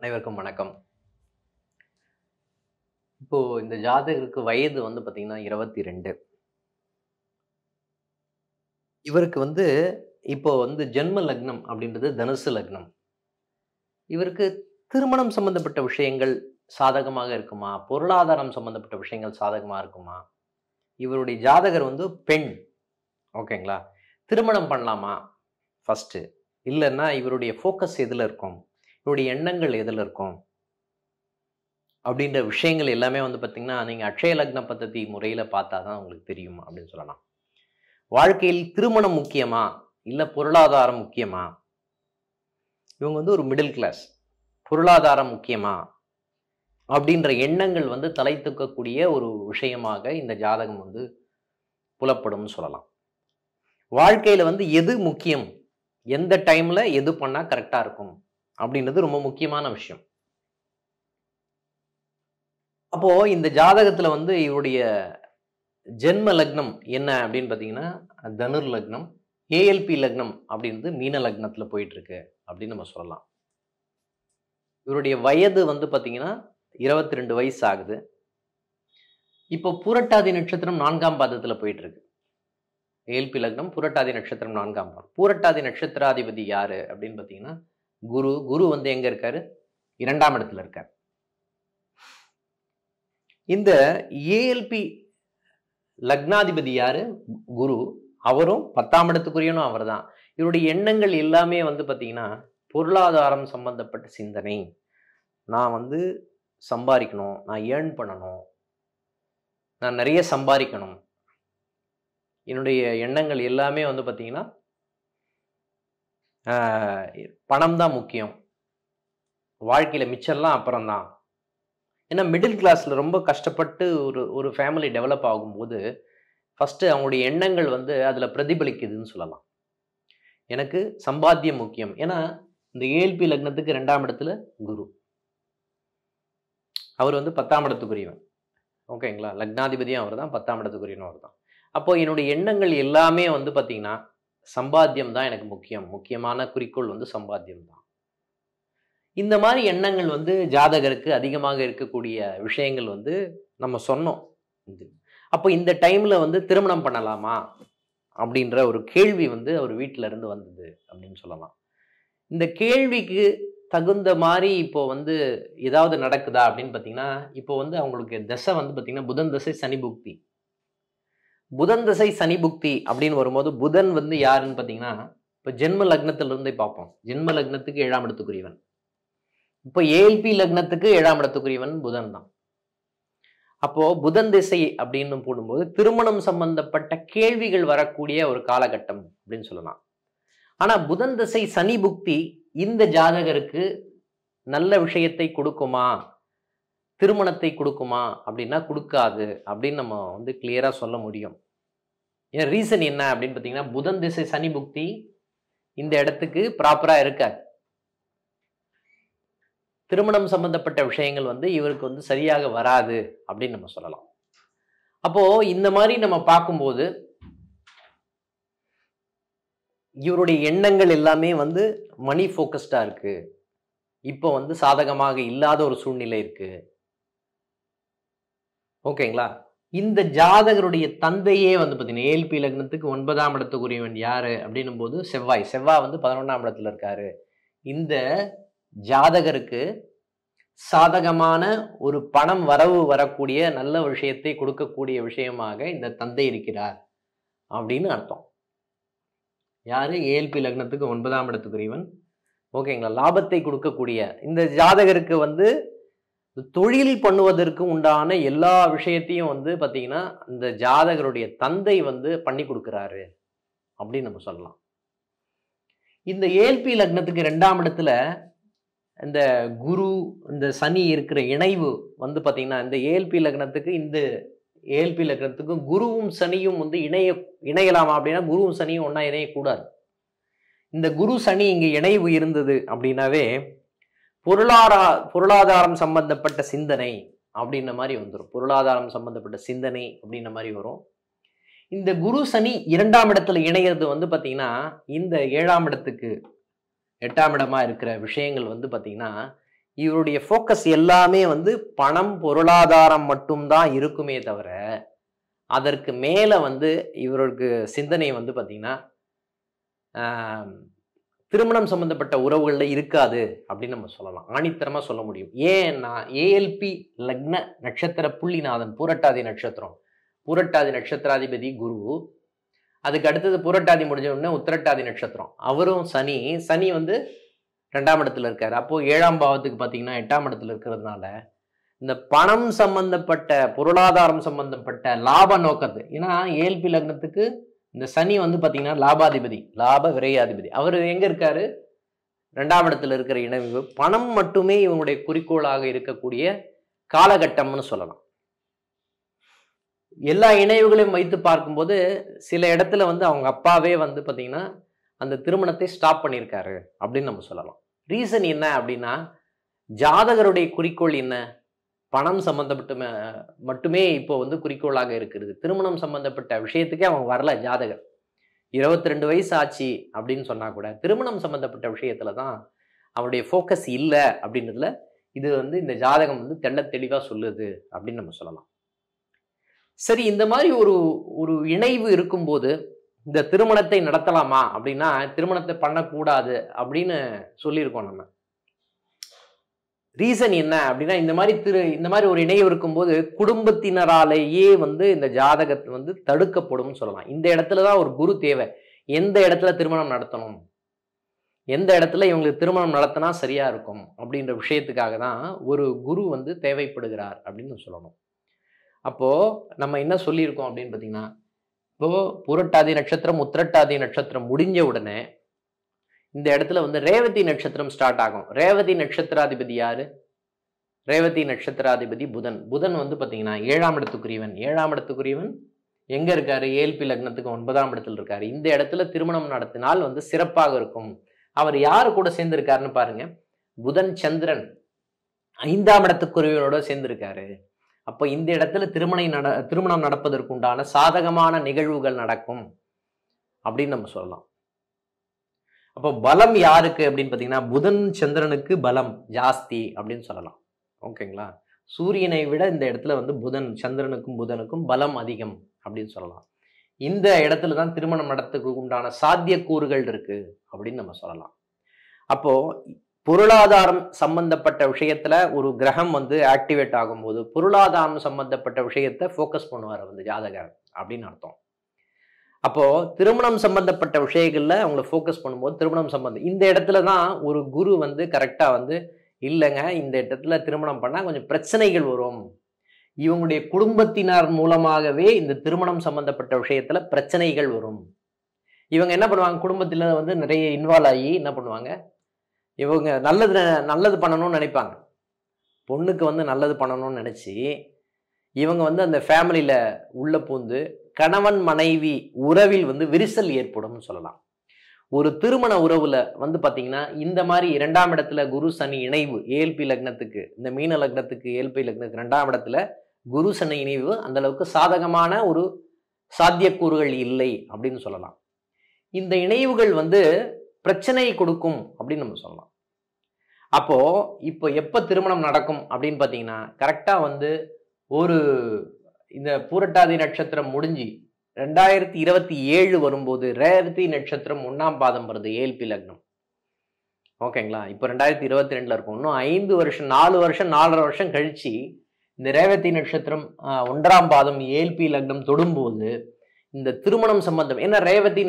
அனைவருக்கும் வணக்கம் இப்போது இந்த ஜாதகருக்கு வயது வந்து பார்த்திங்கன்னா இருபத்தி ரெண்டு இவருக்கு வந்து இப்போ வந்து ஜென்ம லக்னம் அப்படின்றது தனுசு லக்னம் இவருக்கு திருமணம் சம்பந்தப்பட்ட விஷயங்கள் சாதகமாக இருக்குமா பொருளாதாரம் சம்பந்தப்பட்ட விஷயங்கள் சாதகமாக இருக்குமா இவருடைய ஜாதகர் வந்து பெண் ஓகேங்களா திருமணம் பண்ணலாமா ஃபஸ்ட்டு இல்லைன்னா இவருடைய ஃபோக்கஸ் எதில் இருக்கும் உங்களுடைய எண்ணங்கள் எதில் இருக்கும் அப்படின்ற விஷயங்கள் எல்லாமே வந்து பார்த்திங்கன்னா நீங்கள் அக்ஷய லக்ன பத்தி முறையில் பார்த்தா தான் உங்களுக்கு தெரியும் அப்படின்னு சொல்லலாம் வாழ்க்கையில் திருமணம் முக்கியமா இல்லை பொருளாதாரம் முக்கியமா இவங்க வந்து ஒரு மிடில் கிளாஸ் பொருளாதாரம் முக்கியமா அப்படின்ற எண்ணங்கள் வந்து தலை தூக்கக்கூடிய ஒரு விஷயமாக இந்த ஜாதகம் வந்து புலப்படும் சொல்லலாம் வாழ்க்கையில் வந்து எது முக்கியம் எந்த டைமில் எது பண்ணால் கரெக்டாக இருக்கும் அப்படின்றது ரொம்ப முக்கியமான விஷயம் அப்போது இந்த ஜாதகத்தில் வந்து இவருடைய ஜென்ம லக்னம் என்ன அப்படின்னு பார்த்தீங்கன்னா தனுர் லக்னம் ஏஎல்பி லக்னம் அப்படின்றது மீன லக்னத்தில் போயிட்டுருக்கு அப்படின்னு நம்ம சொல்லலாம் இவருடைய வயது வந்து பார்த்தீங்கன்னா இருபத்தி ரெண்டு வயசு ஆகுது இப்போ பூரட்டாதி நட்சத்திரம் நான்காம் பாதத்தில் போயிட்டுருக்கு ஏஎல்பி லக்னம் பூரட்டாதி நட்சத்திரம் நான்காம் பாதம் பூரட்டாதி நட்சத்திராதிபதி யார் அப்படின்னு பார்த்தீங்கன்னா குரு குரு வந்து எங்கே இருக்கார் இரண்டாம் இடத்துல இருக்கார் இந்த ஏஎல்பி லக்னாதிபதி யார் குரு அவரும் பத்தாம் இடத்துக்குரியனும் அவர் தான் இவருடைய எண்ணங்கள் எல்லாமே வந்து பார்த்திங்கன்னா பொருளாதாரம் சம்பந்தப்பட்ட சிந்தனை நான் வந்து சம்பாதிக்கணும் நான் ஏர்ன் பண்ணணும் நான் நிறைய சம்பாதிக்கணும் என்னுடைய எண்ணங்கள் எல்லாமே வந்து பார்த்திங்கன்னா பணம் தான் முக்கியம் வாழ்க்கையில் மிச்சம்லாம் அப்புறம்தான் ஏன்னா மிடில் கிளாஸில் ரொம்ப கஷ்டப்பட்டு ஒரு ஒரு ஃபேமிலி டெவலப் ஆகும்போது ஃபஸ்ட்டு அவங்களுடைய எண்ணங்கள் வந்து அதில் பிரதிபலிக்குதுன்னு சொல்லலாம் எனக்கு சம்பாத்தியம் முக்கியம் ஏன்னா இந்த ஏஎல்பி லக்னத்துக்கு ரெண்டாம் இடத்துல குரு அவர் வந்து பத்தாம் இடத்துக்குரியவன் ஓகேங்களா லக்னாதிபதியும் அவர் தான் பத்தாம் இடத்துக்குரியனும் அவர் தான் அப்போது என்னுடைய எண்ணங்கள் எல்லாமே வந்து பார்த்திங்கன்னா சம்பாத்தியம் தான் எனக்கு முக்கியம் முக்கியமான குறிக்கோள் வந்து சம்பாத்தியம் தான் இந்த மாதிரி எண்ணங்கள் வந்து ஜாதகருக்கு அதிகமாக இருக்கக்கூடிய விஷயங்கள் வந்து நம்ம சொன்னோம் அப்போ இந்த டைமில் வந்து திருமணம் பண்ணலாமா அப்படின்ற ஒரு கேள்வி வந்து அவர் வீட்டில இருந்து வந்தது அப்படின்னு சொல்லலாம் இந்த கேள்விக்கு தகுந்த மாதிரி இப்போ வந்து ஏதாவது நடக்குதா அப்படின்னு பார்த்தீங்கன்னா இப்போ வந்து அவங்களுக்கு தசை வந்து பார்த்தீங்கன்னா புதன் தசை சனி புக்தி புதன் திசை சனி புக்தி அப்படின்னு வரும்போது புதன் வந்து யாருன்னு பார்த்தீங்கன்னா இப்போ ஜென்ம லக்னத்திலிருந்தே பார்ப்போம் ஜென்ம லக்னத்துக்கு ஏழாம் இடத்துக்குரியவன் இப்போ ஏஎல்பி லக்னத்துக்கு ஏழாம் இடத்துக்குரியவன் புதன் தான் அப்போ புதன் திசை அப்படின்னு போடும்போது திருமணம் சம்பந்தப்பட்ட கேள்விகள் வரக்கூடிய ஒரு காலகட்டம் அப்படின்னு சொல்லலாம் ஆனால் புதன் திசை சனி புக்தி இந்த ஜாதகருக்கு நல்ல விஷயத்தை கொடுக்குமா திருமணத்தை கொடுக்குமா அப்படின்னா கொடுக்காது அப்படின்னு நம்ம வந்து கிளியராக சொல்ல முடியும் ஏன் ரீசன் என்ன அப்படின்னு பார்த்தீங்கன்னா புதன் திசை சனி புக்தி இந்த இடத்துக்கு ப்ராப்பராக இருக்காது திருமணம் சம்பந்தப்பட்ட விஷயங்கள் வந்து இவருக்கு வந்து சரியாக வராது அப்படின்னு நம்ம சொல்லலாம் அப்போது இந்த மாதிரி நம்ம பார்க்கும்போது இவருடைய எண்ணங்கள் எல்லாமே வந்து மணி ஃபோக்கஸ்டாக இருக்குது இப்போ வந்து சாதகமாக இல்லாத ஒரு சூழ்நிலை இருக்குது ஓகேங்களா இந்த ஜாதகருடைய தந்தையே வந்து பார்த்தீங்கன்னா ஏல்பி லக்னத்துக்கு ஒன்பதாம் இடத்துக்குரியவன் யார் அப்படின்னும் போது செவ்வாய் செவ்வாய் வந்து பதினொன்றாம் இடத்துல இருக்காரு இந்த ஜாதகருக்கு சாதகமான ஒரு பணம் வரவு வரக்கூடிய நல்ல விஷயத்தை கொடுக்கக்கூடிய விஷயமாக இந்த தந்தை இருக்கிறார் அப்படின்னு அர்த்தம் யார் ஏல்பி லக்னத்துக்கு ஒன்பதாம் இடத்துக்குரியவன் ஓகேங்களா லாபத்தை கொடுக்கக்கூடிய இந்த ஜாதகருக்கு வந்து தொழில் பண்ணுவதற்கு உண்டான எல்லா விஷயத்தையும் வந்து பார்த்தீங்கன்னா இந்த ஜாதகருடைய தந்தை வந்து பண்ணி கொடுக்குறாரு அப்படின்னு நம்ம சொல்லலாம் இந்த ஏல்பி லக்னத்துக்கு ரெண்டாம் இடத்துல இந்த குரு இந்த சனி இருக்கிற இணைவு வந்து பார்த்திங்கன்னா இந்த ஏல்பி லக்னத்துக்கு இந்த ஏல்பி லக்னத்துக்கும் குருவும் சனியும் வந்து இணைய இணையலாமா அப்படின்னா குருவும் சனியும் ஒன்றா இணையக்கூடாது இந்த குரு சனி இங்கே இணைவு இருந்தது அப்படின்னாவே பொருளாதார பொருளாதாரம் சம்பந்தப்பட்ட சிந்தனை அப்படின்ன மாதிரி வந்துடும் பொருளாதாரம் சம்பந்தப்பட்ட சிந்தனை அப்படின்ன மாதிரி வரும் இந்த குரு சனி இரண்டாம் இடத்துல இணைகிறது வந்து பார்த்தீங்கன்னா இந்த ஏழாம் இடத்துக்கு எட்டாம் இடமா இருக்கிற விஷயங்கள் வந்து பார்த்தீங்கன்னா இவருடைய ஃபோக்கஸ் எல்லாமே வந்து பணம் பொருளாதாரம் மட்டும்தான் இருக்குமே தவிர அதற்கு மேலே வந்து இவருக்கு சிந்தனை வந்து பார்த்திங்கன்னா திருமணம் சம்பந்தப்பட்ட உறவுகளில் இருக்காது அப்படின்னு நம்ம சொல்லலாம் ஆணித்தரமாக சொல்ல முடியும் ஏன்னா ஏஎல்பி லக்ன நட்சத்திர புள்ளிநாதன் பூரட்டாதி நட்சத்திரம் பூரட்டாதி நட்சத்திராதிபதி குரு அதுக்கு அடுத்தது பூரட்டாதி முடிஞ்ச உடனே உத்திரட்டாதி நட்சத்திரம் அவரும் சனி சனி வந்து ரெண்டாம் இடத்துல இருக்கார் அப்போது ஏழாம் பாவத்துக்கு பார்த்தீங்கன்னா எட்டாம் இடத்துல இருக்கிறதுனால இந்த பணம் சம்பந்தப்பட்ட பொருளாதாரம் சம்பந்தப்பட்ட லாப நோக்கத்து ஏன்னா ஏஎல்பி லக்னத்துக்கு இந்த சனி வந்து பார்த்தீங்கன்னா லாபாதிபதி லாப விரையாதிபதி அவர் எங்கே இருக்காரு ரெண்டாம் இடத்துல இருக்கிற இணைவு பணம் மட்டுமே இவங்களுடைய குறிக்கோளாக இருக்கக்கூடிய காலகட்டம்னு சொல்லலாம் எல்லா இணைவுகளையும் வைத்து பார்க்கும்போது சில இடத்துல வந்து அவங்க அப்பாவே வந்து பார்த்திங்கன்னா அந்த திருமணத்தை ஸ்டாப் பண்ணியிருக்காரு அப்படின்னு நம்ம சொல்லலாம் ரீசன் என்ன அப்படின்னா ஜாதகருடைய குறிக்கோள் என்ன பணம் சம்மந்தப்பட்ட மட்டுமே இப்போ வந்து குறிக்கோளாக இருக்கிறது திருமணம் சம்மந்தப்பட்ட விஷயத்துக்கே அவன் வரல ஜாதகர் இருபத்தி ரெண்டு வயசு ஆச்சு அப்படின்னு சொன்னால் கூட திருமணம் சம்மந்தப்பட்ட விஷயத்துல தான் அவனுடைய ஃபோக்கஸ் இல்லை அப்படின்றதுல இது வந்து இந்த ஜாதகம் வந்து தெள்ள தெளிவாக சொல்லுது அப்படின்னு நம்ம சொல்லலாம் சரி இந்த மாதிரி ஒரு ஒரு இணைவு இருக்கும்போது இந்த திருமணத்தை நடத்தலாமா அப்படின்னா திருமணத்தை பண்ணக்கூடாது அப்படின்னு சொல்லியிருக்கோம் நம்ம ரீசன் என்ன அப்படின்னா இந்த மாதிரி திரு இந்த மாதிரி ஒரு இணையம் இருக்கும்போது குடும்பத்தினராலேயே வந்து இந்த ஜாதகத்தை வந்து தடுக்கப்படும் சொல்லலாம் இந்த இடத்துல தான் ஒரு குரு தேவை எந்த இடத்துல திருமணம் நடத்தணும் எந்த இடத்துல இவங்களுக்கு திருமணம் நடத்தினா சரியா இருக்கும் அப்படின்ற விஷயத்துக்காக தான் ஒரு குரு வந்து தேவைப்படுகிறார் அப்படின்னு சொல்லணும் அப்போது நம்ம என்ன சொல்லியிருக்கோம் அப்படின்னு பார்த்தீங்கன்னா இப்போது புரட்டாதி நட்சத்திரம் உத்திரட்டாதி நட்சத்திரம் முடிஞ்ச உடனே இந்த இடத்துல வந்து ரேவதி நட்சத்திரம் ஸ்டார்ட் ஆகும் ரேவதி நட்சத்திராதிபதி யாரு ரேவதி நட்சத்திராதிபதி புதன் புதன் வந்து பார்த்தீங்கன்னா ஏழாம் இடத்துக்குரியவன் ஏழாம் இடத்துக்குரியவன் எங்கே இருக்காரு ஏல்பி லக்னத்துக்கு ஒன்பதாம் இடத்துல இருக்காரு இந்த இடத்துல திருமணம் நடத்தினால் வந்து சிறப்பாக இருக்கும் அவர் யார் கூட சேர்ந்திருக்காருன்னு பாருங்க புதன் சந்திரன் ஐந்தாம் இடத்துக்குரியவனோட சேர்ந்திருக்காரு அப்போ இந்த இடத்துல திருமணம் நட திருமணம் நடப்பதற்குண்டான சாதகமான நிகழ்வுகள் நடக்கும் அப்படின்னு நம்ம சொல்லலாம் அப்போ பலம் யாருக்கு அப்படின்னு பார்த்தீங்கன்னா புதன் சந்திரனுக்கு பலம் ஜாஸ்தி அப்படின்னு சொல்லலாம் ஓகேங்களா சூரியனை விட இந்த இடத்துல வந்து புதன் சந்திரனுக்கும் புதனுக்கும் பலம் அதிகம் அப்படின்னு சொல்லலாம் இந்த இடத்துல தான் திருமணம் நடத்துக்கு உண்டான சாத்தியக்கூறுகள் இருக்கு அப்படின்னு நம்ம சொல்லலாம் அப்போ பொருளாதாரம் சம்பந்தப்பட்ட விஷயத்துல ஒரு கிரகம் வந்து ஆக்டிவேட் ஆகும்போது பொருளாதாரம் சம்பந்தப்பட்ட விஷயத்த ஃபோக்கஸ் பண்ணுவார் வந்து ஜாதகர் அப்படின்னு அர்த்தம் அப்போது திருமணம் சம்பந்தப்பட்ட விஷயங்களில் அவங்கள ஃபோக்கஸ் பண்ணும்போது திருமணம் சம்பந்தம் இந்த இடத்துல தான் ஒரு குரு வந்து கரெக்டாக வந்து இல்லைங்க இந்த இடத்துல திருமணம் பண்ணால் கொஞ்சம் பிரச்சனைகள் வரும் இவங்களுடைய குடும்பத்தினார் மூலமாகவே இந்த திருமணம் சம்பந்தப்பட்ட விஷயத்தில் பிரச்சனைகள் வரும் இவங்க என்ன பண்ணுவாங்க குடும்பத்தில் வந்து நிறைய இன்வால்வ் ஆகி என்ன பண்ணுவாங்க இவங்க நல்லது நல்லது பண்ணணும்னு நினைப்பாங்க பொண்ணுக்கு வந்து நல்லது பண்ணணும்னு நினச்சி இவங்க வந்து அந்த ஃபேமிலியில் உள்ளே பூந்து கணவன் மனைவி உறவில் வந்து விரிசல் ஏற்படும்னு சொல்லலாம் ஒரு திருமண உறவுல வந்து பார்த்தீங்கன்னா இந்த மாதிரி இரண்டாம் இடத்துல குரு சனி இணைவு ஏல்பி லக்னத்துக்கு இந்த மீன லக்னத்துக்கு ஏல்பி லக்னத்துக்கு ரெண்டாம் இடத்துல குரு சனி இணைவு அந்த அளவுக்கு சாதகமான ஒரு சாத்தியக்கூறுகள் இல்லை அப்படின்னு சொல்லலாம் இந்த இணைவுகள் வந்து பிரச்சனை கொடுக்கும் அப்படின்னு நம்ம சொல்லலாம் அப்போ இப்போ எப்போ திருமணம் நடக்கும் அப்படின்னு பார்த்தீங்கன்னா கரெக்டாக வந்து ஒரு இந்த பூரட்டாதி நட்சத்திரம் முடிஞ்சு ரெண்டாயிரத்தி இருபத்தி ஏழு வரும்போது ரேவதி நட்சத்திரம் ஒன்றாம் பாதம் வருது ஏல்பி லக்னம் ஓகேங்களா இப்போ ரெண்டாயிரத்தி இருபத்தி ரெண்டில் இருக்கும் இன்னும் ஐந்து வருஷம் நாலு வருஷம் நாலரை வருஷம் கழித்து இந்த ரேவதி நட்சத்திரம் ஒன்றாம் பாதம் ஏல்பி லக்னம் தொடும்போது இந்த திருமணம் சம்பந்தம் ஏன்னா ரேவதி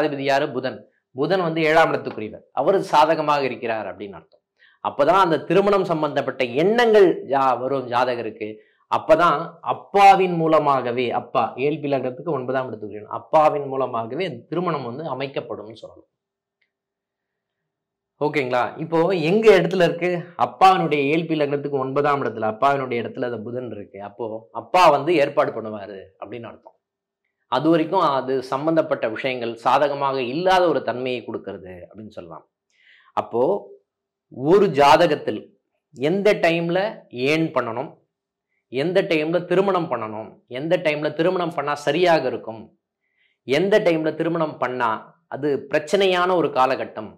அதிபதி யார் புதன் புதன் வந்து ஏழாம் இடத்துக்குரியவர் அவர் சாதகமாக இருக்கிறார் அப்படின்னு அர்த்தம் அப்போதான் அந்த திருமணம் சம்பந்தப்பட்ட எண்ணங்கள் ஜா வரும் ஜாதகருக்கு அப்பதான் அப்பாவின் மூலமாகவே அப்பா இயல்பிலகத்துக்கு ஒன்பதாம் எடுத்துக்கிறேன் அப்பாவின் மூலமாகவே திருமணம் வந்து அமைக்கப்படும் சொல்லணும் ஓகேங்களா இப்போ எங்க இடத்துல இருக்கு அப்பாவினுடைய ஏழ்பி லக்னத்துக்கு ஒன்பதாம் இடத்துல அப்பாவினுடைய இடத்துல அந்த புதன் இருக்கு அப்போ அப்பா வந்து ஏற்பாடு பண்ணுவாரு அப்படின்னு அர்த்தம் அது வரைக்கும் அது சம்பந்தப்பட்ட விஷயங்கள் சாதகமாக இல்லாத ஒரு தன்மையை கொடுக்கறது அப்படின்னு சொல்லலாம் அப்போ ஒரு ஜாதகத்தில் எந்த டைம்ல ஏன் பண்ணணும் எந்த டைமில் திருமணம் பண்ணணும் எந்த டைமில் திருமணம் பண்ணால் சரியாக இருக்கும் எந்த டைமில் திருமணம் பண்ணால் அது பிரச்சனையான ஒரு காலகட்டம்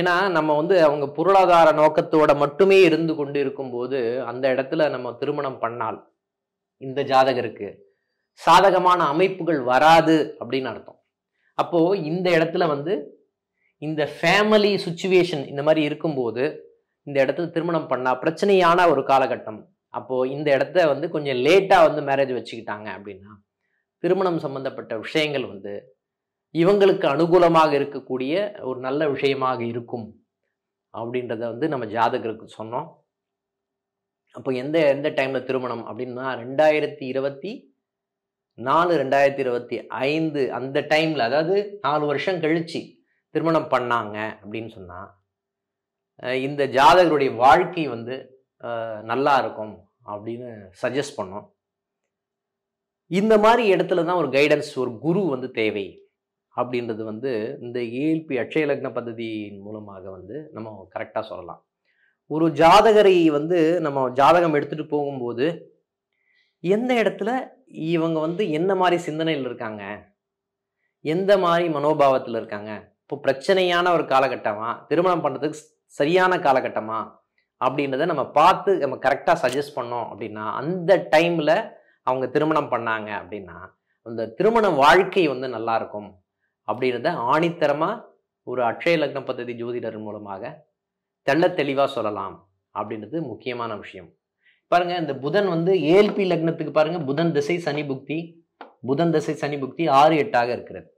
ஏன்னா நம்ம வந்து அவங்க பொருளாதார நோக்கத்தோட மட்டுமே இருந்து கொண்டு இருக்கும்போது அந்த இடத்துல நம்ம திருமணம் பண்ணால் இந்த ஜாதகருக்கு சாதகமான அமைப்புகள் வராது அப்படின்னு அர்த்தம் அப்போது இந்த இடத்துல வந்து இந்த ஃபேமிலி சுச்சுவேஷன் இந்த மாதிரி இருக்கும்போது இந்த இடத்துல திருமணம் பண்ணால் பிரச்சனையான ஒரு காலகட்டம் அப்போது இந்த இடத்த வந்து கொஞ்சம் லேட்டாக வந்து மேரேஜ் வச்சுக்கிட்டாங்க அப்படின்னா திருமணம் சம்மந்தப்பட்ட விஷயங்கள் வந்து இவங்களுக்கு அனுகூலமாக இருக்கக்கூடிய ஒரு நல்ல விஷயமாக இருக்கும் அப்படின்றத வந்து நம்ம ஜாதகருக்கு சொன்னோம் அப்போ எந்த எந்த டைமில் திருமணம் அப்படின்னா ரெண்டாயிரத்தி இருபத்தி நாலு ரெண்டாயிரத்தி இருபத்தி ஐந்து அந்த டைமில் அதாவது நாலு வருஷம் கழித்து திருமணம் பண்ணாங்க அப்படின்னு சொன்னால் இந்த ஜாதகருடைய வாழ்க்கை வந்து நல்லா இருக்கும் அப்படின்னு சஜஸ்ட் பண்ணோம் இந்த மாதிரி இடத்துல தான் ஒரு கைடன்ஸ் ஒரு குரு வந்து தேவை அப்படின்றது வந்து இந்த ஏஎல்பி அட்சய லக்ன பദ്ധதியின் மூலமாக வந்து நம்ம கரெக்டாக சொல்லலாம் ஒரு ஜாதகரை வந்து நம்ம ஜாதகம் எடுத்துகிட்டு போகும்போது எந்த இடத்துல இவங்க வந்து என்ன மாதிரி சிந்தனையில் இருக்காங்க எந்த மாதிரி மனோபாவத்தில் இருக்காங்க இப்போ பிரச்சனையான ஒரு காலகட்டமா திருமணம் பண்ணுறதுக்கு சரியான காலகட்டமா அப்படின்றத நம்ம பார்த்து நம்ம கரெக்டாக சஜஸ்ட் பண்ணோம் அப்படின்னா அந்த டைமில் அவங்க திருமணம் பண்ணாங்க அப்படின்னா அந்த திருமண வாழ்க்கை வந்து நல்லாயிருக்கும் அப்படின்றத ஆணித்தரமாக ஒரு அக்ஷய லக்ன பத்ததி ஜோதிடர் மூலமாக தெள்ள தெளிவாக சொல்லலாம் அப்படின்றது முக்கியமான விஷயம் பாருங்க இந்த புதன் வந்து ஏல்பி லக்னத்துக்கு பாருங்க புதன் திசை சனி புக்தி புதன் திசை சனி புக்தி ஆறு எட்டாக இருக்கிறது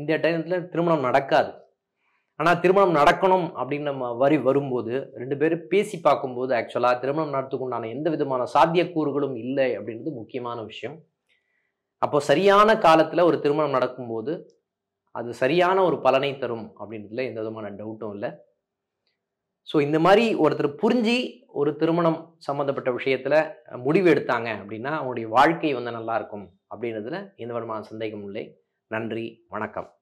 இந்த டைம்ல திருமணம் நடக்காது ஆனால் திருமணம் நடக்கணும் அப்படின்னு நம்ம வரி வரும்போது ரெண்டு பேரும் பேசி பார்க்கும்போது ஆக்சுவலாக திருமணம் நடத்துக்குண்டான எந்த விதமான சாத்தியக்கூறுகளும் இல்லை அப்படின்றது முக்கியமான விஷயம் அப்போ சரியான காலத்தில் ஒரு திருமணம் நடக்கும்போது அது சரியான ஒரு பலனை தரும் அப்படின்றதுல எந்த விதமான டவுட்டும் இல்லை ஸோ இந்த மாதிரி ஒருத்தர் புரிஞ்சு ஒரு திருமணம் சம்மந்தப்பட்ட விஷயத்தில் முடிவு எடுத்தாங்க அப்படின்னா அவனுடைய வாழ்க்கை வந்து நல்லாயிருக்கும் அப்படின்றதுல எந்த விதமான சந்தேகமும் இல்லை நன்றி வணக்கம்